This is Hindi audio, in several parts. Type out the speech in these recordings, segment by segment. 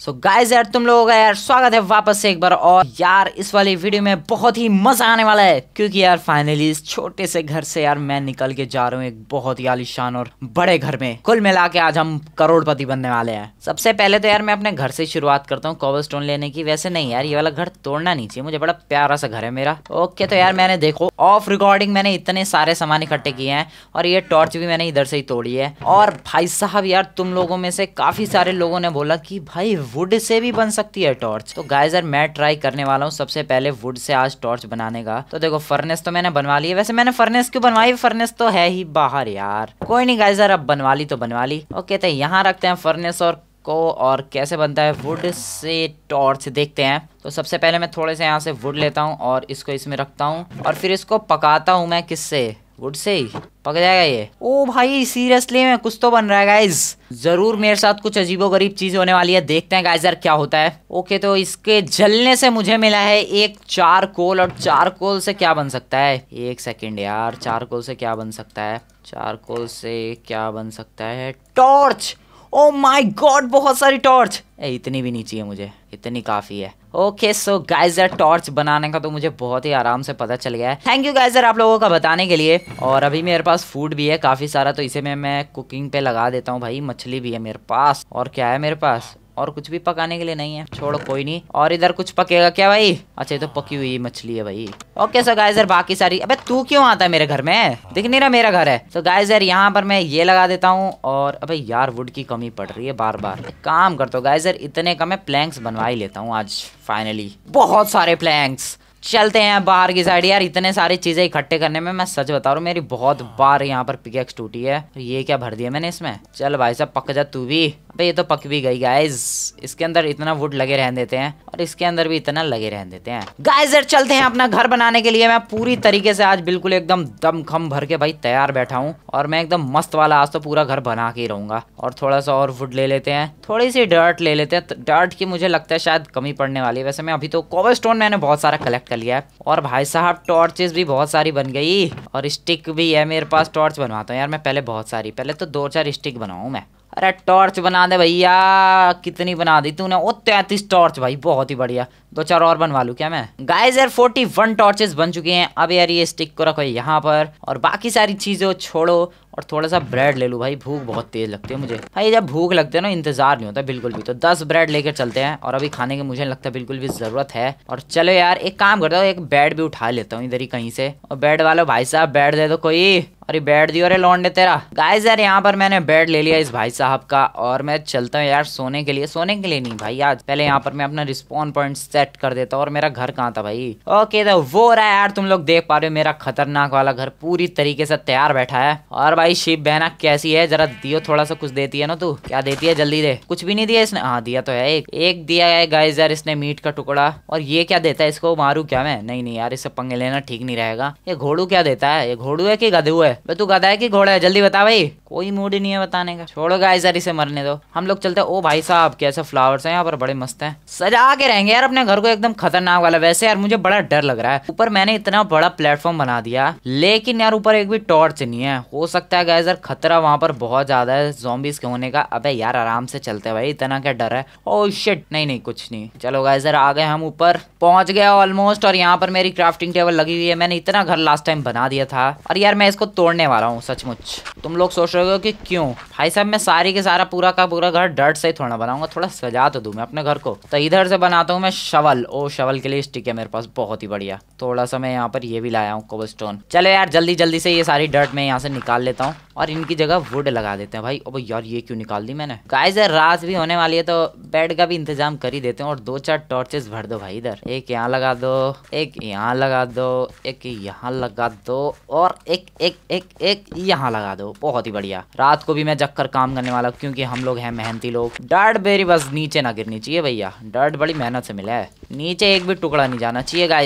सो so गाइस यार तुम लोगों का यार स्वागत है वापस से एक बार और यार इस वाली वीडियो में बहुत ही मजा आने वाला है क्योंकि यार फाइनली इस छोटे से घर से यार मैं निकल के जा रहा हूँ एक बहुत ही आलिशान और बड़े घर में कुल मिला के आज हम करोड़पति बनने वाले हैं सबसे पहले तो यार मैं अपने घर से शुरुआत करता हूँ कॉबर स्टोन लेने की वैसे नहीं यार ये वाला घर तोड़ना नहीं चाहिए मुझे बड़ा प्यारा सा घर है मेरा ओके तो यार मैंने देखो ऑफ रिकॉर्डिंग मैंने इतने सारे सामान इकट्ठे किए हैं और ये टॉर्च भी मैंने इधर से ही तोड़ी है और भाई साहब यार तुम लोगों में से काफी सारे लोगों ने बोला की भाई वुड से भी बन सकती है टॉर्च तो गाइज मैं ट्राई करने वाला हूँ सबसे पहले वुड से आज टॉर्च बनाने का तो देखो फर्नेस तो मैंने बनवा ली है वैसे मैंने फर्नेस क्यों बनवाई फर्नेस तो है ही बाहर यार कोई नहीं गाइज अब बनवा ली तो बनवा ली ओके तो यहाँ रखते हैं फर्नेस और को और कैसे बनता है वुड से टॉर्च देखते हैं तो सबसे पहले मैं थोड़े से यहाँ से वुड लेता हूँ और इसको इसमें रखता हूँ और फिर इसको पकाता हूँ मैं किससे गुड से ही पक जाएगा ये ओ भाई सीरियसली मैं कुछ तो बन रहा है गाइज जरूर मेरे साथ कुछ अजीबो गरीब चीज होने वाली है देखते हैं गाइजर क्या होता है ओके तो इसके जलने से मुझे मिला है एक चार कोल और चार कोल से क्या बन सकता है एक सेकेंड यार चार कोल से क्या बन सकता है चार कोल से क्या बन सकता है टॉर्च ओ माय गॉड बहुत सारी टॉर्च ए, इतनी भी नहीं चाहिए मुझे इतनी काफ़ी है ओके सो गाइजर यार टॉर्च बनाने का तो मुझे बहुत ही आराम से पता चल गया है थैंक यू गाइजर यार आप लोगों का बताने के लिए और अभी मेरे पास फूड भी है काफ़ी सारा तो इसे मैं मैं कुकिंग पे लगा देता हूँ भाई मछली भी है मेरे पास और क्या है मेरे पास और कुछ भी पकाने के लिए नहीं है छोड़ो कोई नहीं और इधर कुछ पकेगा क्या भाई अच्छा ये तो पकी हुई मछली है भाई ओके सो गाइजर बाकी सारी अबे तू क्यों आता है मेरे घर में दिख नहीं रहा मेरा घर है सो गाइजर यहाँ पर मैं ये लगा देता हूँ और अबे यार वुड की कमी पड़ रही है बार बार काम कर दो गाइजर इतने का मैं प्लैंक्स बनवा ही लेता हूँ आज फाइनली बहुत सारे प्लैंक्स चलते हैं बाहर की साइड यार इतने सारी चीजें इकट्ठे करने में मैं सच बता रहा हूँ मेरी बहुत बार यहाँ पर पिकेक्स टूटी है ये क्या भर दिया मैंने इसमें चल भाई साहब पक जा तू भी अबे ये तो पक भी गई गाइज इसके अंदर इतना वुड लगे रहने देते हैं और इसके अंदर भी इतना लगे रहने देते हैं गाइज चलते हैं अपना घर बनाने के लिए मैं पूरी तरीके से आज बिल्कुल एकदम दम भर के भाई तैयार बैठा हूँ और मैं एकदम मस्त वाला आज तो पूरा घर बना के रहूंगा और थोड़ा सा और वुड ले लेते हैं थोड़ी सी डर्ट ले लेते हैं डर्ट की मुझे लगता है शायद कमी पड़ने वाली है वैसे मैं अभी तो कोवर स्टोन मैंने बहुत सारा कलेक्ट कर निकल गया और भाई साहब टॉर्चेस भी बहुत सारी बन गई और स्टिक भी है मेरे पास टॉर्च बनवाता हूँ यार मैं पहले बहुत सारी पहले तो दो चार स्टिक बनाऊ मैं अरे टॉर्च बना दे भैया कितनी बना दी तूने ओ तैतीस टॉर्च भाई बहुत ही बढ़िया दो चार और बनवा लू क्या मैं गाइस यार फोर्टी वन टॉर्चेस बन चुके हैं अब यार ये स्टिक को रखो यहाँ पर और बाकी सारी चीज़ों छोड़ो और थोड़ा सा ब्रेड ले लूँ भाई भूख बहुत तेज़ लगती है मुझे भाई जब भूख लगती है ना इंतज़ार नहीं होता बिल्कुल भी तो दस ब्रेड लेकर चलते हैं और अभी खाने के मुझे लगता है बिल्कुल भी ज़रूरत है और चलो यार एक काम करता हूँ एक बेड भी उठा लेता हूँ इधर ही कहीं से और बेड वालो भाई साहब बेड दे दो कोई अरे बैठ दियो अरे लौंडे तेरा गाइस यार यहाँ पर मैंने बेड ले लिया इस भाई साहब का और मैं चलता हूँ यार सोने के लिए सोने के लिए नहीं भाई आज पहले यहाँ पर मैं अपना रिस्पॉन्स पॉइंट सेट कर देता हूँ और मेरा घर कहाँ था भाई ओके तो वो रहा यार तुम लोग देख पा रहे हो मेरा खतरनाक वाला घर पूरी तरीके से तैयार बैठा है और भाई भाई शिप बहना कैसी है जरा दियो थोड़ा सा कुछ देती है ना तू क्या देती है जल्दी दे कुछ भी नहीं दिया इसने हाँ दिया तो है एक एक दिया है गाइस यार इसने मीट का टुकड़ा और ये क्या देता है इसको मारू क्या मैं नहीं नहीं यार इससे पंगे लेना ठीक नहीं रहेगा ये घोड़ू क्या देता है ये घोड़ू है की गधू है वे तू गधा है की घोड़ा है जल्दी बता भाई कोई मूड नहीं है बताने का छोड़ो गाइस यार इसे मरने दो हम लोग चलते हैं ओ भाई साहब कैसे फ्लावर्स हैं यहाँ पर बड़े मस्त हैं सजा के रहेंगे यार अपने घर को एकदम खतरनाक वाला वैसे यार मुझे बड़ा डर लग रहा है ऊपर मैंने इतना बड़ा प्लेटफॉर्म बना दिया लेकिन यार ऊपर एक भी टॉर्च नहीं है हो सकता लगता है यार खतरा वहाँ पर बहुत ज़्यादा है जोबिस के होने का अबे यार आराम से चलते भाई इतना क्या डर है ओ oh शिट नहीं नहीं कुछ नहीं चलो गाइजर आ गए हम ऊपर पहुंच गया ऑलमोस्ट और यहाँ पर मेरी क्राफ्टिंग टेबल लगी हुई है मैंने इतना घर लास्ट टाइम बना दिया था और यार मैं इसको तोड़ने वाला हूँ सचमुच तुम लोग सोच रहे हो कि क्यों भाई साहब मैं सारी के सारा पूरा का पूरा घर डर से थोड़ा बनाऊंगा थोड़ा सजा तो दू मैं अपने घर को तो इधर से बनाता हूँ मैं शवल ओ शवल के लिए स्टिक है मेरे पास बहुत ही बढ़िया थोड़ा सा मैं यहाँ पर ये भी लाया हूँ कोबल चलो यार जल्दी जल्दी से ये सारी डर्ट मैं यहाँ से निकाल लेता então. और इनकी जगह वुड लगा देते हैं भाई अब यार ये क्यों निकाल दी मैंने गाइस यार रात भी होने वाली है तो बेड का भी इंतजाम कर ही देते हैं और दो चार टॉर्चेस भर दो भाई इधर एक यहाँ लगा दो एक यहाँ लगा दो एक यहाँ लगा दो और एक एक एक एक यहाँ लगा दो बहुत ही बढ़िया रात को भी मैं जग कर काम करने वाला हूँ क्योंकि हम लोग हैं मेहनती लोग डर्ट बेरी बस नीचे ना गिरनी चाहिए भैया डर्ट बड़ी मेहनत से मिला है नीचे एक भी टुकड़ा नहीं जाना चाहिए जा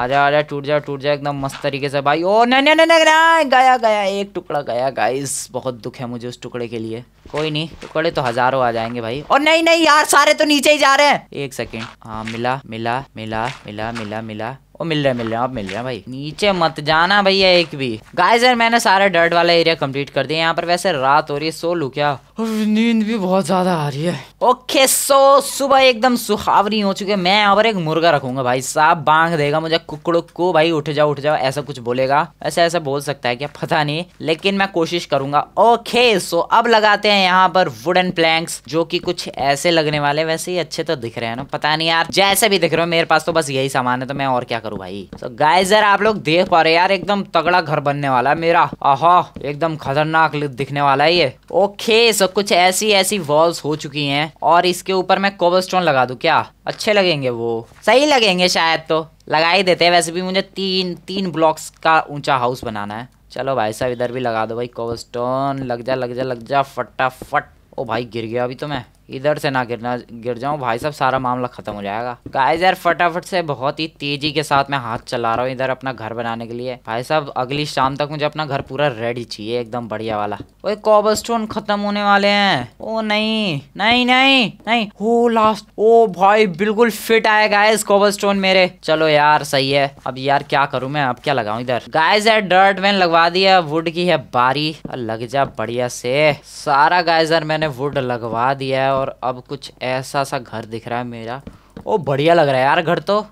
आ जा टूट जा टूट जा एकदम मस्त तरीके से भाई ओ नहीं नहीं नहीं गया गया एक टुकड़ा गया गाय गाइस बहुत दुख है मुझे उस टुकड़े के लिए कोई नहीं टुकड़े तो हजारों आ जाएंगे भाई और नहीं नहीं यार सारे तो नीचे ही जा रहे हैं एक सेकेंड हाँ मिला मिला मिला मिला मिला मिला ओ मिल रहा है मिल रहा है अब मिल रहा है भाई नीचे मत जाना भैया एक भी गाय सर मैंने सारा डर्ट वाला एरिया कंप्लीट कर दिया यहाँ पर वैसे रात हो रही है सो लू क्या नींद भी बहुत ज्यादा आ रही है ओके सो सुबह एकदम सुहावरी हो चुकी है मैं यहाँ पर एक मुर्गा रखूंगा भाई साहब बांग देगा मुझे कुकड़ों को भाई उठ जाओ उठ जाओ ऐसा कुछ बोलेगा ऐसा ऐसा बोल सकता है क्या पता नहीं लेकिन मैं कोशिश करूंगा ओके सो अब लगाते हैं यहाँ पर वुडन प्लैंक्स जो की कुछ ऐसे लगने वाले वैसे ही अच्छे तो दिख रहे हैं ना पता नहीं यार जैसे भी दिख रहे हो मेरे पास तो बस यही सामान है तो मैं और क्या करूँ भाई तो गाइस यार आप लोग देख पा रहे यार एकदम तगड़ा घर बनने वाला है मेरा आहा एकदम खतरनाक दिखने वाला है ये ओके सो कुछ ऐसी ऐसी वॉल्स हो चुकी हैं और इसके ऊपर मैं कोबल लगा दू क्या अच्छे लगेंगे वो सही लगेंगे शायद तो लगा ही देते हैं वैसे भी मुझे तीन तीन ब्लॉक्स का ऊंचा हाउस बनाना है चलो भाई साहब इधर भी लगा दो भाई कोबल लग जा लग जा लग जा फटाफट ओ भाई गिर गया अभी तो मैं इधर से ना गिरना गिर जाऊं भाई साहब सारा मामला ख़त्म हो जाएगा गाइस यार फटाफट से बहुत ही तेज़ी के साथ मैं हाथ चला रहा हूँ इधर अपना घर बनाने के लिए भाई साहब अगली शाम तक मुझे अपना घर पूरा रेडी चाहिए एकदम बढ़िया वाला ओए कॉबल स्टोन खत्म होने वाले हैं ओ नहीं नहीं नहीं नहीं हो लास्ट ओ भाई बिल्कुल फिट आए गाइस कॉबल स्टोन मेरे चलो यार सही है अब यार क्या करूँ मैं अब क्या लगाऊ इधर गाइस यार डर्ट मैंने लगवा दिया वुड की है बारी लग जा बढ़िया से सारा गाइस यार मैंने वुड लगवा दिया है और अब कुछ ऐसा सा घर दिख रहा है मेरा ओ बढ़िया लग रहा है यार घर तो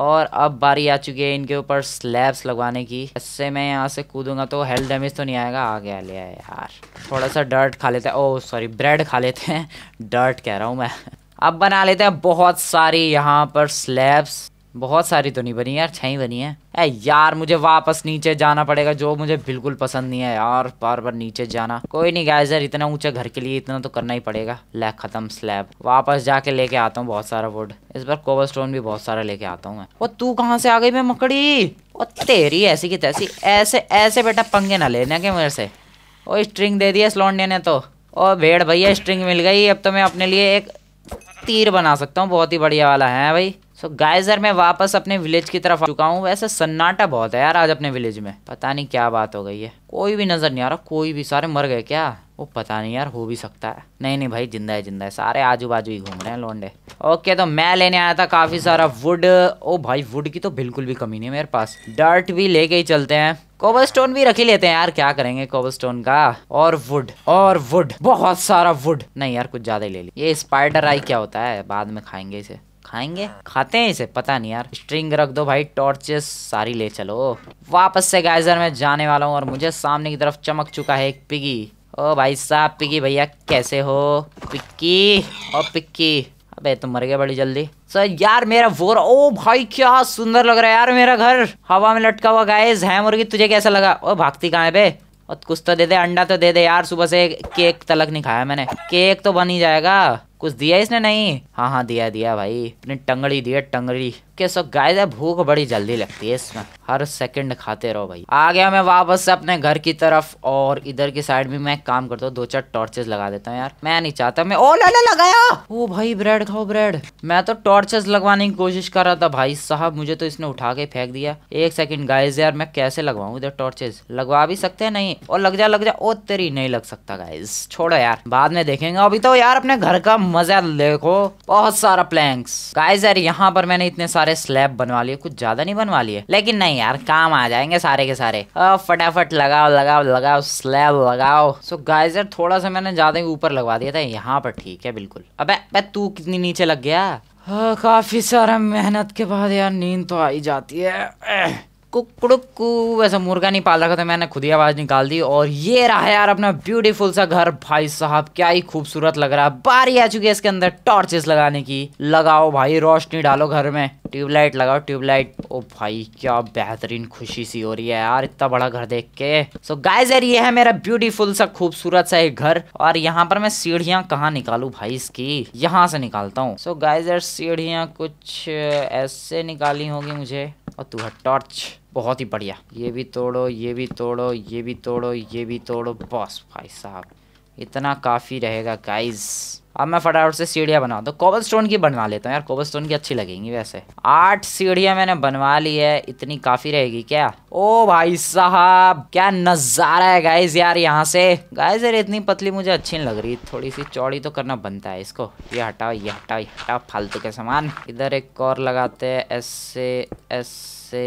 और अब बारी आ चुकी है इनके ऊपर स्लैब्स लगवाने की ऐसे मैं यहाँ से कूदूंगा तो हेल्थ डैमेज तो नहीं आएगा आ गया ले यार थोड़ा सा डर्ट खा लेते हैं ओ सॉरी ब्रेड खा लेते हैं डर्ट कह रहा हूँ मैं अब बना लेते हैं बहुत सारी यहाँ पर स्लैब्स बहुत सारी तो नहीं बनी यार छह बनी है ए यार मुझे वापस नीचे जाना पड़ेगा जो मुझे बिल्कुल पसंद नहीं है यार बार बार नीचे जाना कोई नहीं गाइस यार इतना ऊंचे घर के लिए इतना तो करना ही पड़ेगा ले खत्म स्लैब वापस जाके लेके आता हूँ बहुत सारा वुड इस बार कोवर स्टोन भी बहुत सारा लेके आता हूँ मैं वो तू कहाँ से आ गई मैं मकड़ी वो तेरी ऐसी की तैसी ऐसे ऐसे बेटा पंगे ना लेने के मेरे से वो स्ट्रिंग दे दिया स्लोन ने तो ओ भेड़ भैया स्ट्रिंग मिल गई अब तो मैं अपने लिए एक तीर बना सकता हूँ बहुत ही बढ़िया वाला है भाई सो so, गाय मैं वापस अपने विलेज की तरफ आ चुका हूँ वैसे सन्नाटा बहुत है यार आज अपने विलेज में पता नहीं क्या बात हो गई है कोई भी नज़र नहीं आ रहा कोई भी सारे मर गए क्या वो पता नहीं यार हो भी सकता है नहीं नहीं भाई जिंदा है जिंदा है सारे आजू बाजू ही घूम रहे हैं लोंडे ओके तो मैं लेने आया था काफ़ी सारा वुड ओ भाई वुड की तो बिल्कुल भी कमी नहीं है मेरे पास डर्ट भी लेके ही चलते हैं कोबल स्टोन भी रखी लेते हैं यार क्या करेंगे कोबल स्टोन का और वुड और वुड बहुत सारा वुड नहीं यार कुछ ज्यादा ही ले ली ये स्पाइडर आई क्या होता है बाद में खाएंगे इसे खाएंगे खाते हैं इसे पता नहीं यार स्ट्रिंग रख दो भाई टॉर्चेस सारी ले चलो वापस से गाइजर में जाने वाला हूँ और मुझे सामने की तरफ चमक चुका है एक पिगी ओ भाई साहब पिगी भैया कैसे हो पिक्की ओ पिक्की अबे तुम मर गए बड़ी जल्दी सर यार मेरा वो ओ भाई क्या सुंदर लग रहा है यार मेरा घर हवा में लटका हुआ गाइज है मुर्गी तुझे कैसा लगा ओ भागती कहाँ है बे और कुछ तो दे दे अंडा तो दे दे यार सुबह से केक तलक नहीं खाया मैंने केक तो बन ही जाएगा कुछ दिया इसने नहीं हाँ हाँ दिया दिया भाई अपने टंगड़ी दिया टंगड़ी ओके सो गाय भूख बड़ी जल्दी लगती है इसमें हर सेकंड खाते रहो भाई आ गया मैं वापस से अपने घर की तरफ और इधर की साइड भी मैं काम करता हूँ दो चार टॉर्चेस लगा देता हूँ यार मैं नहीं चाहता मैं ओ लाला लगाया ओ भाई ब्रेड खाओ ब्रेड मैं तो टॉर्चेस लगवाने की कोशिश कर रहा था भाई साहब मुझे तो इसने उठा के फेंक दिया एक सेकंड गाइस यार मैं कैसे लगवाऊँ इधर टॉर्चेस लगवा भी सकते हैं नहीं और लग जा लग जा ओ तेरी नहीं लग सकता गाइस छोड़ो यार बाद में देखेंगे अभी तो यार अपने घर का मजा देखो बहुत सारा प्लैंक्स गाइस यार यहाँ पर मैंने इतने सारे सारे स्लैब बनवा लिए कुछ ज्यादा नहीं बनवा लिए लेकिन नहीं यार काम आ जाएंगे सारे के सारे फटाफट लगाओ लगाओ लगाओ स्लैब लगाओ सो गाइस यार थोड़ा सा मैंने ज्यादा ही ऊपर लगवा दिया था यहाँ पर ठीक है बिल्कुल अब तू कितनी नीचे लग गया काफी सारा मेहनत के बाद यार नींद तो आई जाती है कुकड़ुक्कू वैसे मुर्गा नहीं पाल रखा था मैंने खुद ही आवाज़ निकाल दी और ये रहा यार अपना ब्यूटीफुल सा घर भाई साहब क्या ही खूबसूरत लग रहा है बारी आ चुकी है इसके अंदर टॉर्चेस लगाने की लगाओ भाई रोशनी डालो घर में ट्यूबलाइट लगाओ ट्यूबलाइट ओ भाई क्या बेहतरीन खुशी सी हो रही है यार इतना बड़ा घर देख के सो गाइस यार ये है मेरा ब्यूटीफुल सा खूबसूरत सा एक घर और यहाँ पर मैं सीढ़ियाँ कहाँ निकालू भाई इसकी यहाँ से निकालता हूँ सो गाइस यार सीढ़ियाँ कुछ ऐसे निकाली होगी मुझे और तू है टॉर्च बहुत ही बढ़िया ये भी तोड़ो ये भी तोड़ो ये भी तोड़ो ये भी तोड़ो बस भाई साहब इतना काफ़ी रहेगा गाइज़ अब मैं फटाफट से सीढ़ियाँ बनाता हूँ कोबल स्टोन की बनवा लेता हूँ यार कोबल स्टोन की अच्छी लगेंगी वैसे आठ सीढ़ियाँ मैंने बनवा ली है इतनी काफ़ी रहेगी क्या ओ भाई साहब क्या नज़ारा है गाइज यार यहाँ से गाइज यार इतनी पतली मुझे अच्छी नहीं लग रही थोड़ी सी चौड़ी तो करना बनता है इसको ये हटाओ ये हटाओ ये हटाओ फालतू के सामान इधर एक और लगाते हैं ऐसे ऐसे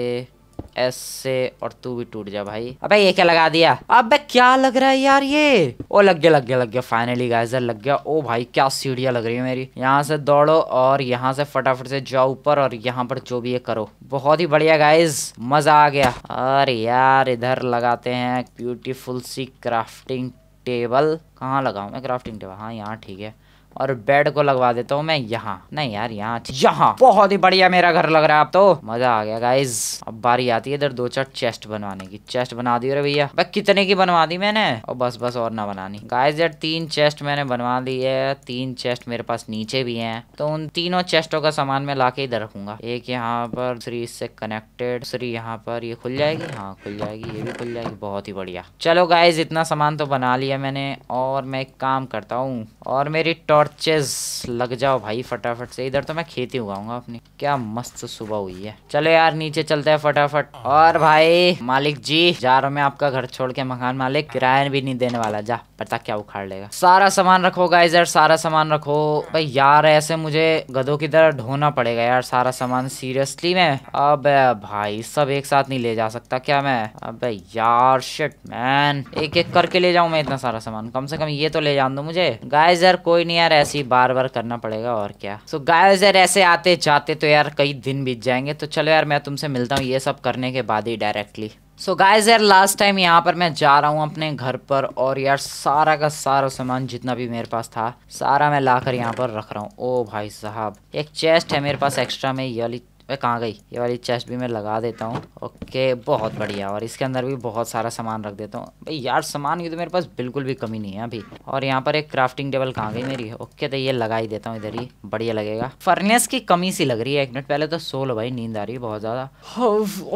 एस से और तू भी टूट जा भाई अबे ये क्या लगा दिया अबे क्या लग रहा है यार ये ओ लग गया लग गया लग गया फाइनली गाइजर लग गया ओ भाई क्या सीढ़िया लग रही है मेरी यहाँ से दौड़ो और यहाँ से फटाफट से जाओ ऊपर और यहाँ पर जो भी ये करो बहुत ही बढ़िया गाइज मजा आ गया और यार इधर लगाते हैं ब्यूटीफुल सी क्राफ्टिंग टेबल कहाँ लगाऊ मैं क्राफ्टिंग टेबल हाँ यहाँ ठीक है और बेड को लगवा देता हूँ मैं यहाँ नहीं यार यहाँ यहाँ बहुत ही बढ़िया मेरा घर लग रहा है अब तो मजा आ गया गाइज अब बारी आती है इधर दो चार चेस्ट बनवाने की चेस्ट बना दी अरे भैया भाई कितने की बनवा दी मैंने और बस बस और ना बनानी गाइज यार तीन चेस्ट मैंने बनवा दी है तीन चेस्ट मेरे पास नीचे भी है तो उन तीनों चेस्टों का सामान मैं ला इधर रखूंगा एक यहाँ पर थ्री इससे कनेक्टेड थ्री यहाँ पर ये खुल जाएगी हाँ खुल जाएगी ये भी खुल जाएगी बहुत ही बढ़िया चलो गाइज इतना सामान तो बना लिया मैंने और मैं एक काम करता हूँ और मेरी टॉर्च टॉर्चेस लग जाओ भाई फटाफट से इधर तो मैं खेती उगाऊंगा अपनी क्या मस्त सुबह हुई है चलो यार नीचे चलते हैं फटाफट और भाई मालिक जी जा रहा मैं आपका घर छोड़ के मकान मालिक किराया भी नहीं देने वाला जा पता क्या उखाड़ लेगा सारा सामान रखो गाइजर यार सारा सामान रखो भाई यार ऐसे मुझे गधों की तरह ढोना पड़ेगा यार सारा सामान सीरियसली मैं अब भाई सब एक साथ नहीं ले जा सकता क्या मैं अब यार शिट मैन एक एक करके ले जाऊं मैं इतना सारा सामान कम से कम ये तो ले जान दो मुझे गाइजर यार कोई नहीं यार यार ऐसे ही बार बार करना पड़ेगा और क्या सो so, यार ऐसे आते जाते तो यार कई दिन बीत जाएंगे तो चलो यार मैं तुमसे मिलता हूँ ये सब करने के बाद ही डायरेक्टली सो so गाइज यार लास्ट टाइम यहाँ पर मैं जा रहा हूँ अपने घर पर और यार सारा का सारा सामान जितना भी मेरे पास था सारा मैं लाकर यहाँ पर रख रहा हूँ ओ भाई साहब एक चेस्ट है मेरे पास एक्स्ट्रा में ये वाली वह कहाँ गई ये वाली चेस्ट भी मैं लगा देता हूँ ओके बहुत बढ़िया और इसके अंदर भी बहुत सारा सामान रख देता हूँ भाई यार सामान की तो मेरे पास बिल्कुल भी कमी नहीं है अभी और यहाँ पर एक क्राफ्टिंग टेबल कहाँ गई मेरी ओके तो ये लगा ही देता हूँ इधर ही बढ़िया लगेगा फर्नेस की कमी सी लग रही है एक मिनट पहले तो सो लो भाई नींद आ रही है बहुत ज़्यादा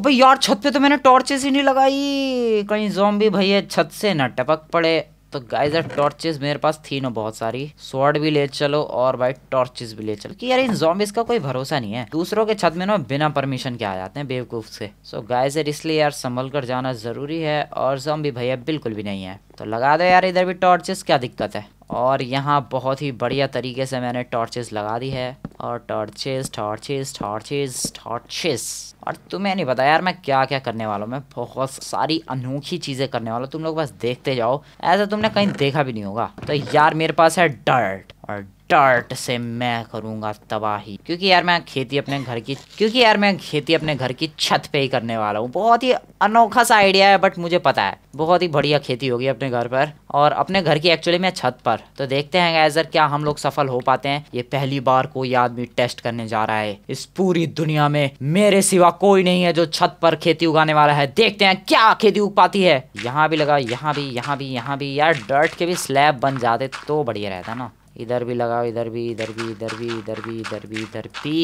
भाई यार छत पे तो मैंने टॉर्चेस ही नहीं लगाई कहीं जोम भी भैया छत से न टपक पड़े तो गाइज यार मेरे पास थी ना बहुत सारी स्वॉर्ड भी ले चलो और भाई टॉर्चेस भी ले चलो कि यार इन जॉम्बिस का कोई भरोसा नहीं है दूसरों के छत में ना बिना परमिशन के आ जाते हैं बेवकूफ से सो गाइज यार इसलिए यार संभल कर जाना जरूरी है और जॉम्बी भैया बिल्कुल भी नहीं है तो लगा दो यार इधर भी टॉर्चेस क्या दिक्कत है और यहाँ बहुत ही बढ़िया तरीके से मैंने टॉर्चेस लगा दी है और टॉर्चेस टॉर्चेस टॉर्चेस टॉर्चेस और तुम्हें नहीं पता यार मैं क्या क्या करने वाला हूँ मैं बहुत सारी अनोखी चीज़ें करने वाला हूँ तुम लोग बस देखते जाओ ऐसा तुमने कहीं देखा भी नहीं होगा तो यार मेरे पास है डर्ट और स्टार्ट से मैं करूंगा तबाही क्योंकि यार मैं खेती अपने घर की क्योंकि यार मैं खेती अपने घर की छत पे ही करने वाला हूँ बहुत ही अनोखा सा आइडिया है बट मुझे पता है बहुत ही बढ़िया खेती होगी अपने घर पर और अपने घर की एक्चुअली मैं छत पर तो देखते हैं गैजर क्या हम लोग सफल हो पाते हैं ये पहली बार कोई आदमी टेस्ट करने जा रहा है इस पूरी दुनिया में मेरे सिवा कोई नहीं है जो छत पर खेती उगाने वाला है देखते हैं क्या खेती उग पाती है यहाँ भी लगा यहाँ भी यहाँ भी यहाँ भी यार डर्ट के भी स्लैब बन जाते तो बढ़िया रहता ना इधर भी लगाओ इधर भी इधर भी इधर भी इधर भी इधर भी इधर भी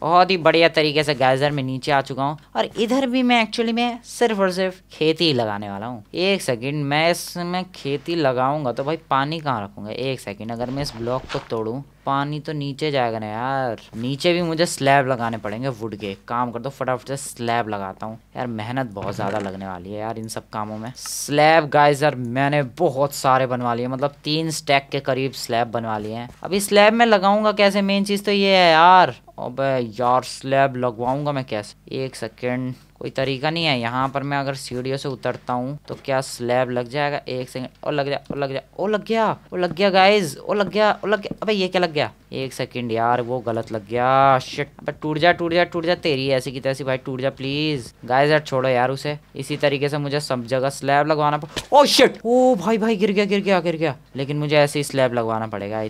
बहुत ही बढ़िया तरीके से गैजर में नीचे आ चुका हूँ और इधर भी मैं एक्चुअली में सिर्फ और सिर्फ खेती ही लगाने वाला हूँ एक सेकेंड मैं इसमें खेती लगाऊंगा तो भाई पानी कहाँ रखूंगा एक सेकेंड अगर मैं इस ब्लॉक को तोड़ूँ पानी तो नीचे जाएगा ना यार नीचे भी मुझे स्लैब लगाने पड़ेंगे वुड के काम कर दो फटाफट से स्लैब लगाता हूँ यार मेहनत बहुत ज़्यादा लगने वाली है यार इन सब कामों में स्लैब गाइस यार मैंने बहुत सारे बनवा लिए मतलब तीन स्टैक के करीब स्लैब बनवा लिए हैं अभी स्लैब में लगाऊंगा कैसे मेन चीज़ तो ये है यार अब यार स्लैब लगवाऊंगा मैं कैसे एक सेकेंड कोई तरीका नहीं है यहाँ पर मैं अगर सीढ़ियों से उतरता हूँ तो क्या स्लैब लग जाएगा एक सेकंड और लग जा और लग जा ओ लग गया वो लग गया गाइज ओ लग गया वो लग गया अबे ये क्या लग गया एक सेकंड यार वो गलत लग गया शिट अबे टूट जा टूट जा टूट जा तेरी ऐसी की तैसी भाई टूट जा प्लीज गाइज यार छोड़ो यार उसे इसी तरीके से मुझे सब जगह स्लैब लगवाना ओ शिट oh, ओ भाई भाई गिर गया गिर गया गिर गया लेकिन मुझे ऐसे ही स्लैब लगवाना पड़ेगा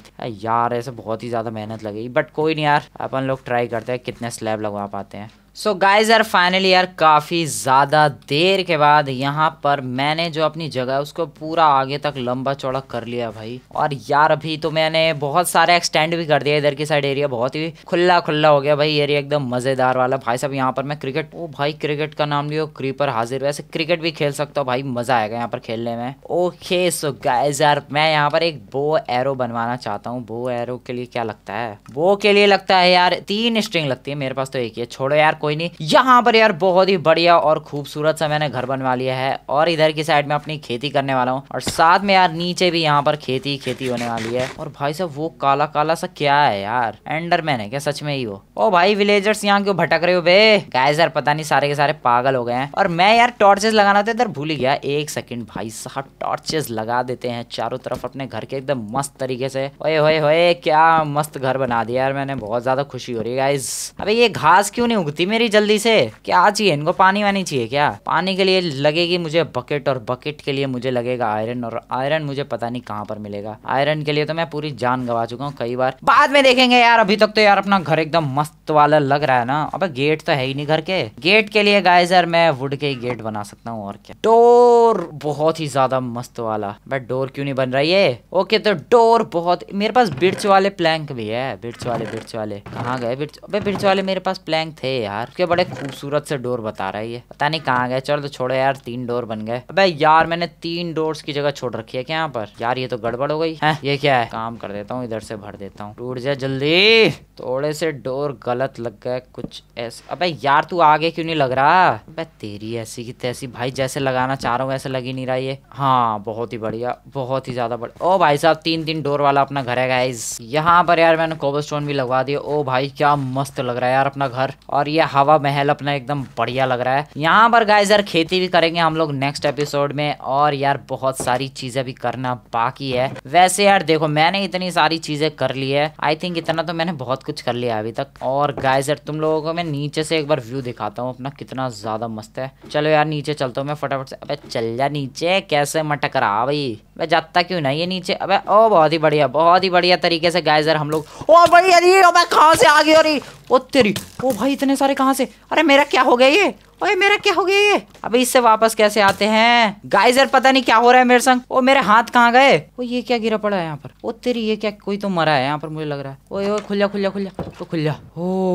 यार ऐसे बहुत ही ज्यादा मेहनत लगेगी बट कोई नहीं यार अपन लोग ट्राई करते हैं कितने स्लैब लगवा पाते हैं सो गाइज यार फाइनली यार काफ़ी ज़्यादा देर के बाद यहाँ पर मैंने जो अपनी जगह है उसको पूरा आगे तक लंबा चौड़ा कर लिया भाई और यार अभी तो मैंने बहुत सारे एक्सटेंड भी कर दिया इधर की साइड एरिया बहुत ही खुला खुला हो गया भाई एरिया एकदम मज़ेदार वाला भाई साहब यहाँ पर मैं क्रिकेट ओ भाई क्रिकेट का नाम लियो क्रीपर हाजिर वैसे क्रिकेट भी खेल सकता हूँ भाई मज़ा आएगा यहाँ पर खेलने में ओके सो गाइज यार मैं यहाँ पर एक बो एरो बनवाना चाहता हूँ बो एरो के लिए क्या लगता है बो के लिए लगता है यार तीन स्ट्रिंग लगती है मेरे पास तो एक ही है छोड़ो यार कोई कोई नहीं यहाँ पर यार बहुत ही बढ़िया और खूबसूरत सा मैंने घर बनवा लिया है और इधर की साइड में अपनी खेती करने वाला हूँ और साथ में यार नीचे भी यहाँ पर खेती खेती होने वाली है और भाई साहब वो काला काला सा क्या है यार एंडरमैन है क्या सच में ही वो ओ भाई विलेजर्स यहाँ क्यों भटक रहे हो बे गाय यार पता नहीं सारे के सारे पागल हो गए हैं और मैं यार टॉर्चेस लगाना था तो इधर भूल गया एक सेकंड भाई साहब टॉर्चेस लगा देते हैं चारों तरफ अपने घर के एकदम मस्त तरीके से ओए होए होए क्या मस्त घर बना दिया यार मैंने बहुत ज्यादा खुशी हो रही है गाइज अबे ये घास क्यों नहीं उगती मेरी जल्दी से क्या चाहिए इनको पानी वानी चाहिए क्या पानी के लिए लगेगी मुझे बकेट और बकेट के लिए मुझे लगेगा आयरन और आयरन मुझे पता नहीं कहाँ पर मिलेगा आयरन के लिए तो मैं पूरी जान गवा चुका हूँ कई बार बाद में देखेंगे यार अभी तक तो यार अपना घर एकदम मस्त वाला लग रहा है ना अब गेट तो है ही नहीं घर के गेट के लिए गाइस मैं वुड के ही गेट बना सकता हूँ और क्या डोर बहुत ही ज्यादा मस्त वाला बट डोर क्यों नहीं बन रही है ओके तो डोर बहुत मेरे पास बिर्च वाले प्लैंक भी है बिर्च वाले बिर्च वाले कहाँ गए बिर्च बिर्च वाले मेरे पास प्लैंक थे यार यार क्या बड़े खूबसूरत से डोर बता रहा है ये पता नहीं कहाँ गए चलो तो छोड़ो यार तीन डोर बन गए अबे यार मैंने तीन डोर्स की जगह छोड़ रखी है क्या यहाँ पर यार ये तो गड़बड़ हो गई है ये क्या है काम कर देता हूँ इधर से भर देता हूँ टूट जाए जल्दी थोड़े से डोर गलत लग गए कुछ ऐसा अब यार तू आगे क्यों नहीं लग रहा अबे तेरी ऐसी की तैसी भाई जैसे लगाना चाह रहा हूँ वैसे लगी नहीं रहा ये हाँ बहुत ही बढ़िया बहुत ही ज्यादा बढ़िया ओ भाई साहब तीन तीन डोर वाला अपना घर है गाइज यहाँ पर यार मैंने कोबल भी लगवा दिया ओ भाई क्या मस्त लग रहा है यार अपना घर और ये हवा महल अपना एकदम बढ़िया लग रहा है यहाँ पर गाइज यार खेती भी करेंगे हम लोग नेक्स्ट एपिसोड में और यार बहुत सारी चीजें भी करना बाकी है वैसे यार देखो मैंने इतनी सारी चीजें कर ली है आई थिंक इतना तो मैंने बहुत कुछ कर लिया अभी तक और गाइज यार तुम लोगों को मैं नीचे से एक बार व्यू दिखाता हूँ अपना कितना ज्यादा मस्त है चलो यार नीचे चलता हूँ मैं फटाफट से अब चल जा नीचे कैसे मटक रहा भाई मैं जाता क्यों नहीं ये नीचे अबे ओ बहुत ही बढ़िया बहुत ही बढ़िया तरीके से गाइजर यार हम लोग ओ भाई अरे कहां से आ गई अरे ओ तेरी ओ भाई इतने सारे कहाँ से अरे मेरा क्या हो गया ये ओए मेरा क्या हो गया ये अभी इससे वापस कैसे आते हैं गाइजर पता नहीं क्या हो रहा है मेरे संग ओ मेरे हाथ कहाँ गए ओ ये क्या गिरा पड़ा है यहाँ पर ओ तेरी ये क्या कोई तो मरा है यहाँ पर मुझे लग रहा है ओए ओए खुल जा खुल तो खुल जा ओ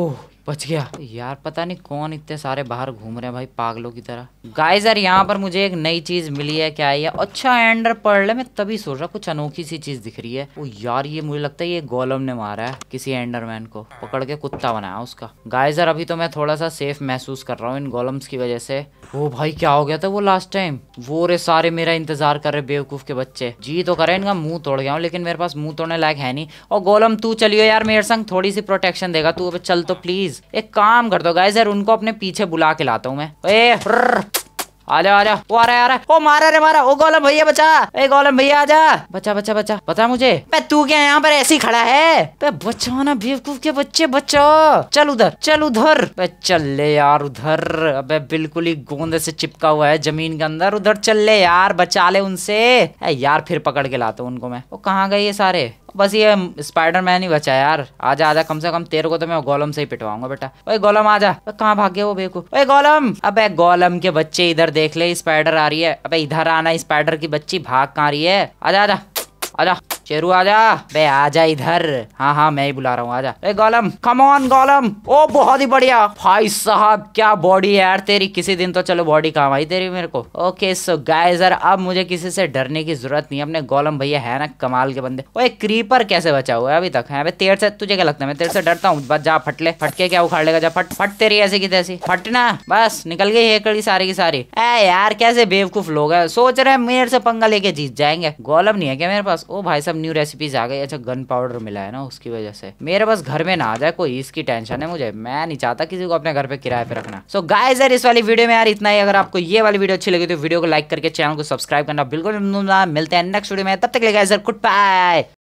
बच गया यार पता नहीं कौन इतने सारे बाहर घूम रहे हैं भाई पागलों की तरह गाइस यार यहाँ पर मुझे एक नई चीज मिली है क्या है अच्छा एंडर पर्ल है मैं तभी सोच रहा कुछ अनोखी सी चीज दिख रही है वो यार ये मुझे लगता है ये गोलम ने मारा है किसी एंडरमैन को पकड़ के कुत्ता बनाया उसका गाइजर अभी तो मैं थोड़ा सा सेफ महसूस कर रहा हूँ इन गोलम्स की वजह से वो भाई क्या हो गया था वो लास्ट टाइम वो रे सारे मेरा इंतजार कर रहे बेवकूफ के बच्चे जी तो करे इनका मुंह तोड़ गया लेकिन मेरे पास मुंह तोड़ने लायक है नहीं और गोलम तू चलियो यार मेरे संग थोड़ी सी प्रोटेक्शन देगा तू अब चल तो प्लीज गाइज एक काम कर दो गाइज यार उनको अपने पीछे बुला के लाता हूँ मैं ए आजा आजा वो आ रहा है आ रहा है ओ मारा रे मारा ओ गोलम भैया बचा ए गोलम भैया आ जा बचा बचा बचा बता मुझे पे तू क्या यहाँ पर ऐसी खड़ा है पे बचाओ ना बेवकूफ के बच्चे बचाओ चल उधर चल उधर पे चल ले यार उधर अबे बिल्कुल ही गोंद से चिपका हुआ है जमीन के अंदर उधर चल ले यार बचा ले उनसे ए यार फिर पकड़ के लाता हूँ उनको मैं वो कहाँ गए ये सारे बस ये स्पाइडर मैन ही बचा यार आजा आजा कम से कम तेरे को तो मैं गोलम से ही पिटवाऊंगा बेटा भाई गोलम आजा कहाँ भाग गया वो बेकू भाई गोलम अब गोलम के बच्चे इधर देख ले स्पाइडर आ रही है अब इधर आना स्पाइडर की बच्ची भाग कहाँ रही है आजा आजा आजा चेरू आजा बे आजा इधर हाँ हाँ मैं ही बुला रहा हूँ आजा ए गोलम कम ऑन गोलम ओ बहुत ही बढ़िया भाई साहब क्या बॉडी है यार तेरी किसी दिन तो चलो बॉडी काम आई तेरी मेरे को ओके सो गाइस अब मुझे किसी से डरने की जरूरत नहीं अपने गोलम भैया है ना कमाल के बंदे ओए क्रीपर कैसे बचा हुआ है अभी तक है तेर से तुझे क्या लगता है मैं तेर से डरता हूँ बस जा फटले फटके क्या उखाड़ लेगा जा फट फट तेरी ऐसी की तैसी फटना बस निकल गई है कड़ी सारी की सारी ए यार कैसे बेवकूफ लोग है सोच रहे हैं मेरे से पंगा लेके जीत जाएंगे गोलम नहीं है क्या मेरे पास ओ भाई साहब सब न्यू रेसिपीज आ गई अच्छा गन पाउडर मिला है ना उसकी वजह से मेरे बस घर में ना आ जाए कोई इसकी टेंशन है मुझे मैं नहीं चाहता किसी को अपने घर पे किराए पे रखना सो गाइस यार इस वाली वीडियो में यार इतना ही अगर आपको ये वाली वीडियो अच्छी लगी तो वीडियो को लाइक करके चैनल को सब्सक्राइब करना बिल्कुल मिलते हैं नेक्स्ट वीडियो में तब तक ले